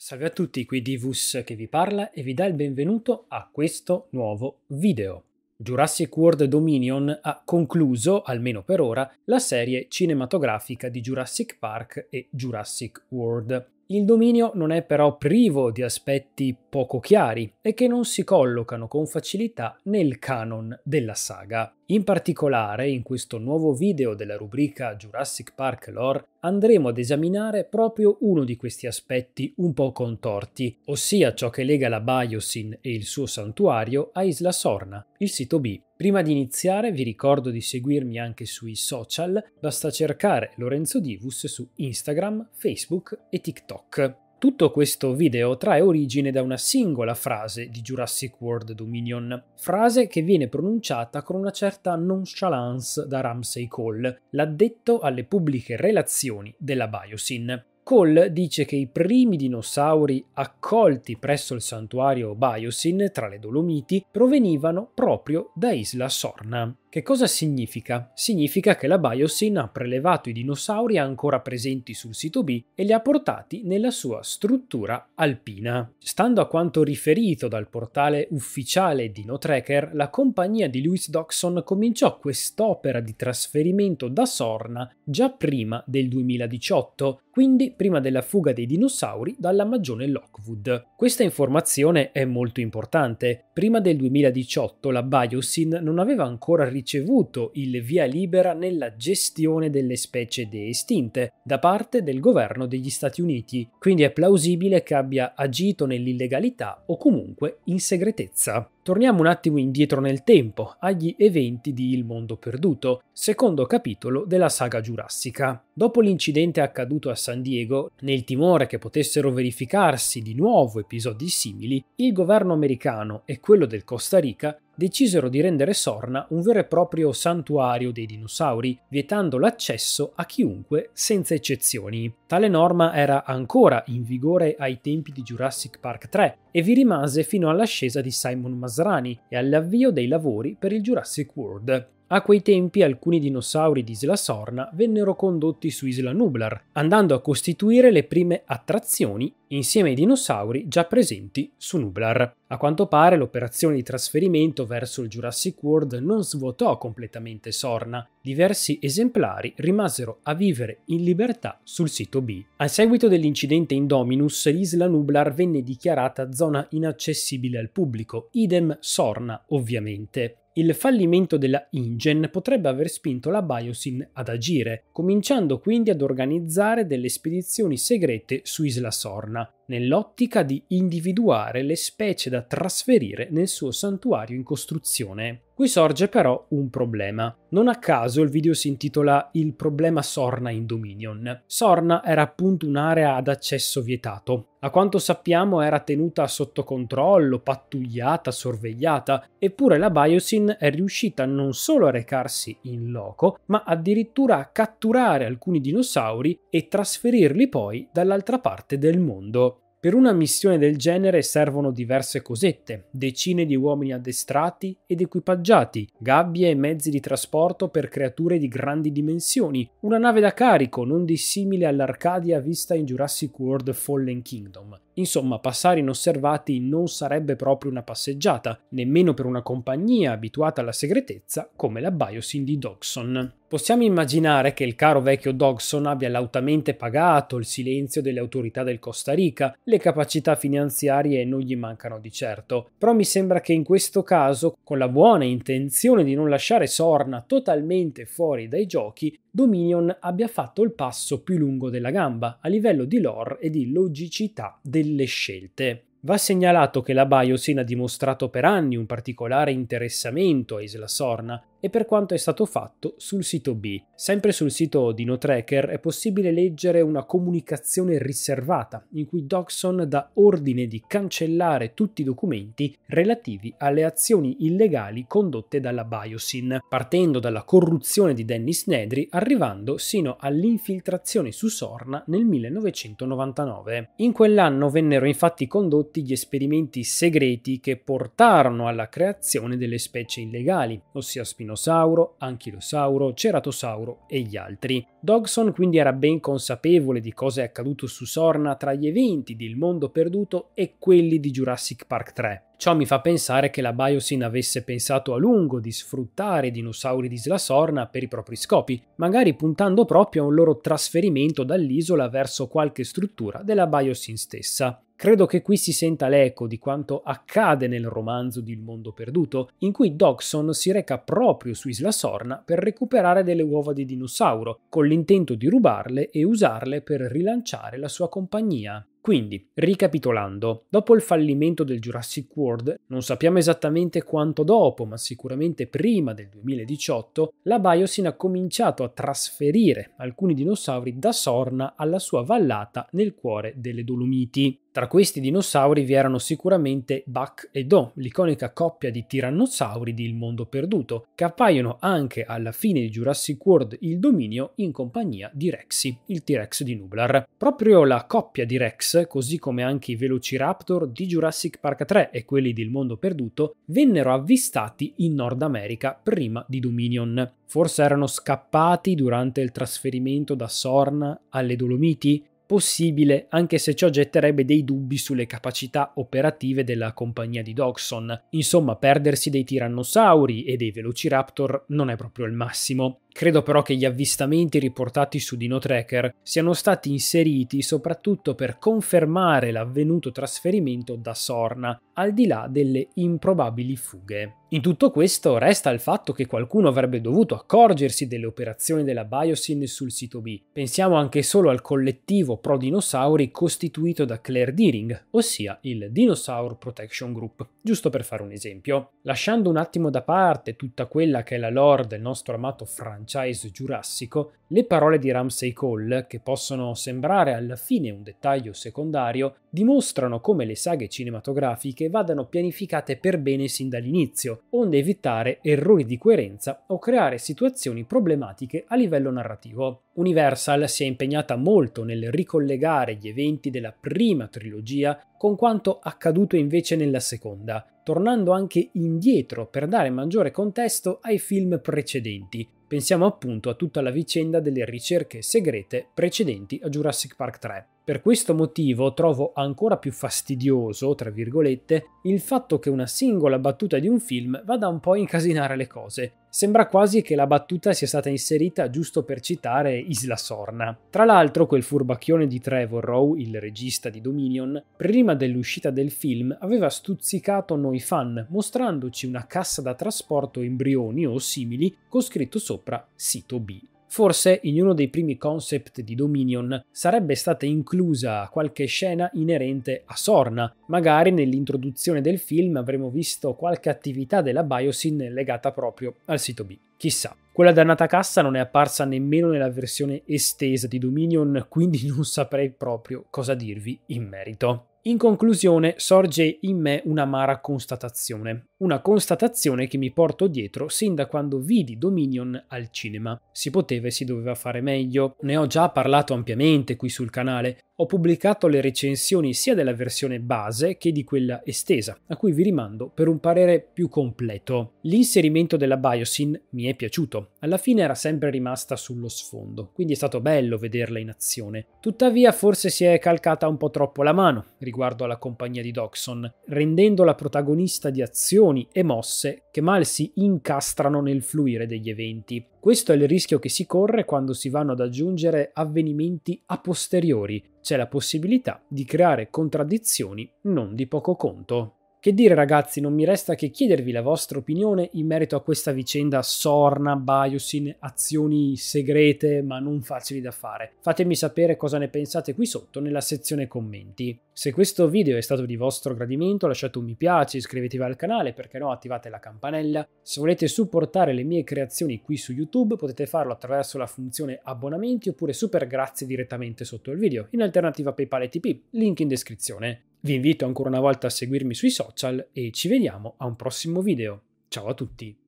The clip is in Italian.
Salve a tutti, qui Divus che vi parla e vi dà il benvenuto a questo nuovo video. Jurassic World Dominion ha concluso, almeno per ora, la serie cinematografica di Jurassic Park e Jurassic World. Il dominio non è però privo di aspetti poco chiari e che non si collocano con facilità nel canon della saga. In particolare, in questo nuovo video della rubrica Jurassic Park Lore, andremo ad esaminare proprio uno di questi aspetti un po' contorti, ossia ciò che lega la Biosyn e il suo santuario a Isla Sorna, il sito B. Prima di iniziare vi ricordo di seguirmi anche sui social, basta cercare Lorenzo Divus su Instagram, Facebook e TikTok. Tutto questo video trae origine da una singola frase di Jurassic World Dominion, frase che viene pronunciata con una certa nonchalance da Ramsey Cole, l'addetto alle pubbliche relazioni della Biosyn. Cole dice che i primi dinosauri accolti presso il santuario Biosyn tra le Dolomiti provenivano proprio da Isla Sorna. Che cosa significa? Significa che la Biosyn ha prelevato i dinosauri ancora presenti sul sito B e li ha portati nella sua struttura alpina. Stando a quanto riferito dal portale ufficiale DinoTracker, la compagnia di Lewis Dockson cominciò quest'opera di trasferimento da Sorna già prima del 2018, quindi prima della fuga dei dinosauri dalla magione Lockwood. Questa informazione è molto importante. Prima del 2018 la Biosyn non aveva ancora ricevuto ricevuto il via libera nella gestione delle specie deestinte da parte del governo degli Stati Uniti, quindi è plausibile che abbia agito nell'illegalità o comunque in segretezza. Torniamo un attimo indietro nel tempo, agli eventi di Il Mondo Perduto, secondo capitolo della saga giurassica. Dopo l'incidente accaduto a San Diego, nel timore che potessero verificarsi di nuovo episodi simili, il governo americano e quello del Costa Rica decisero di rendere Sorna un vero e proprio santuario dei dinosauri, vietando l'accesso a chiunque senza eccezioni. Tale norma era ancora in vigore ai tempi di Jurassic Park 3 e vi rimase fino all'ascesa di Simon Masrani e all'avvio dei lavori per il Jurassic World. A quei tempi alcuni dinosauri di Isla Sorna vennero condotti su Isla Nublar, andando a costituire le prime attrazioni insieme ai dinosauri già presenti su Nublar. A quanto pare l'operazione di trasferimento verso il Jurassic World non svuotò completamente Sorna, diversi esemplari rimasero a vivere in libertà sul sito B. A seguito dell'incidente Indominus, l'Isla Nublar venne dichiarata zona inaccessibile al pubblico, idem Sorna ovviamente. Il fallimento della InGen potrebbe aver spinto la Biosyn ad agire, cominciando quindi ad organizzare delle spedizioni segrete su Isla Sorna, nell'ottica di individuare le specie da trasferire nel suo santuario in costruzione. Qui sorge però un problema. Non a caso il video si intitola Il problema Sorna in Dominion. Sorna era appunto un'area ad accesso vietato. A quanto sappiamo era tenuta sotto controllo, pattugliata, sorvegliata, eppure la Biosyn è riuscita non solo a recarsi in loco, ma addirittura a catturare alcuni dinosauri e trasferirli poi dall'altra parte del mondo. Per una missione del genere servono diverse cosette, decine di uomini addestrati ed equipaggiati, gabbie e mezzi di trasporto per creature di grandi dimensioni, una nave da carico non dissimile all'Arcadia vista in Jurassic World Fallen Kingdom. Insomma, passare inosservati non sarebbe proprio una passeggiata, nemmeno per una compagnia abituata alla segretezza come la Biosyn di Dodson. Possiamo immaginare che il caro vecchio Dogson abbia lautamente pagato il silenzio delle autorità del Costa Rica, le capacità finanziarie non gli mancano di certo, però mi sembra che in questo caso, con la buona intenzione di non lasciare Sorna totalmente fuori dai giochi, Dominion abbia fatto il passo più lungo della gamba a livello di lore e di logicità delle scelte. Va segnalato che la Biosyn ha dimostrato per anni un particolare interessamento a Isla Sorna e per quanto è stato fatto sul sito B. Sempre sul sito di NoTracker è possibile leggere una comunicazione riservata in cui Doxon dà ordine di cancellare tutti i documenti relativi alle azioni illegali condotte dalla Biosyn, partendo dalla corruzione di Dennis Nedry arrivando sino all'infiltrazione su Sorna nel 1999. In quell'anno vennero infatti condotti gli esperimenti segreti che portarono alla creazione delle specie illegali, ossia spinelli Spinosauro, Anchilosauro, Ceratosauro e gli altri. Dogson quindi era ben consapevole di cosa è accaduto su Sorna tra gli eventi di Il Mondo Perduto e quelli di Jurassic Park 3. Ciò mi fa pensare che la Biosyn avesse pensato a lungo di sfruttare i dinosauri di Isla Sorna per i propri scopi, magari puntando proprio a un loro trasferimento dall'isola verso qualche struttura della Biosyn stessa. Credo che qui si senta l'eco di quanto accade nel romanzo di Il mondo perduto, in cui Dodson si reca proprio su Isla Sorna per recuperare delle uova di dinosauro, con l'intento di rubarle e usarle per rilanciare la sua compagnia. Quindi, ricapitolando, dopo il fallimento del Jurassic World, non sappiamo esattamente quanto dopo, ma sicuramente prima del 2018, la Biosin ha cominciato a trasferire alcuni dinosauri da Sorna alla sua vallata nel cuore delle Dolomiti. Tra questi dinosauri vi erano sicuramente Buck e Do, l'iconica coppia di tirannosauri di Il Mondo Perduto, che appaiono anche alla fine di Jurassic World Il Dominio in compagnia di Rexy, il T-Rex di Nublar. Proprio la coppia di Rex, così come anche i Velociraptor di Jurassic Park 3 e quelli di Il Mondo Perduto, vennero avvistati in Nord America prima di Dominion. Forse erano scappati durante il trasferimento da Sorn alle Dolomiti? possibile, anche se ciò getterebbe dei dubbi sulle capacità operative della compagnia di Dodson. Insomma, perdersi dei tirannosauri e dei velociraptor non è proprio il massimo. Credo però che gli avvistamenti riportati su Dino Tracker siano stati inseriti soprattutto per confermare l'avvenuto trasferimento da Sorna, al di là delle improbabili fughe. In tutto questo resta il fatto che qualcuno avrebbe dovuto accorgersi delle operazioni della Biosyn sul sito B. Pensiamo anche solo al collettivo pro dinosauri costituito da Claire Deering, ossia il Dinosaur Protection Group, giusto per fare un esempio. Lasciando un attimo da parte tutta quella che è la lore del nostro amato francese, franchise giurassico, le parole di Ramsey Cole, che possono sembrare alla fine un dettaglio secondario, dimostrano come le saghe cinematografiche vadano pianificate per bene sin dall'inizio, onde evitare errori di coerenza o creare situazioni problematiche a livello narrativo. Universal si è impegnata molto nel ricollegare gli eventi della prima trilogia con quanto accaduto invece nella seconda, tornando anche indietro per dare maggiore contesto ai film precedenti, Pensiamo appunto a tutta la vicenda delle ricerche segrete precedenti a Jurassic Park 3. Per questo motivo trovo ancora più fastidioso, tra virgolette, il fatto che una singola battuta di un film vada un po' a incasinare le cose Sembra quasi che la battuta sia stata inserita giusto per citare Isla Sorna. Tra l'altro, quel furbacchione di Trevor Rowe, il regista di Dominion, prima dell'uscita del film aveva stuzzicato noi fan, mostrandoci una cassa da trasporto embrioni o simili con scritto sopra sito B. Forse in uno dei primi concept di Dominion sarebbe stata inclusa qualche scena inerente a Sorna, magari nell'introduzione del film avremmo visto qualche attività della Biosyn legata proprio al sito B. Chissà. Quella dannata cassa non è apparsa nemmeno nella versione estesa di Dominion, quindi non saprei proprio cosa dirvi in merito. In conclusione, sorge in me un'amara constatazione, una constatazione che mi porto dietro sin da quando vidi Dominion al cinema. Si poteva e si doveva fare meglio, ne ho già parlato ampiamente qui sul canale, ho pubblicato le recensioni sia della versione base che di quella estesa, a cui vi rimando per un parere più completo. L'inserimento della Biosyn mi è piaciuto, alla fine era sempre rimasta sullo sfondo, quindi è stato bello vederla in azione. Tuttavia forse si è calcata un po' troppo la mano riguardo alla compagnia di Doxon, rendendola protagonista di azioni e mosse che mal si incastrano nel fluire degli eventi. Questo è il rischio che si corre quando si vanno ad aggiungere avvenimenti a posteriori, c'è la possibilità di creare contraddizioni non di poco conto. Che dire ragazzi, non mi resta che chiedervi la vostra opinione in merito a questa vicenda Sorna, Biosin, azioni segrete ma non facili da fare. Fatemi sapere cosa ne pensate qui sotto nella sezione commenti. Se questo video è stato di vostro gradimento lasciate un mi piace, iscrivetevi al canale, perché no attivate la campanella. Se volete supportare le mie creazioni qui su YouTube potete farlo attraverso la funzione abbonamenti oppure super grazie direttamente sotto il video, in alternativa PayPal e TP, link in descrizione. Vi invito ancora una volta a seguirmi sui social e ci vediamo a un prossimo video. Ciao a tutti!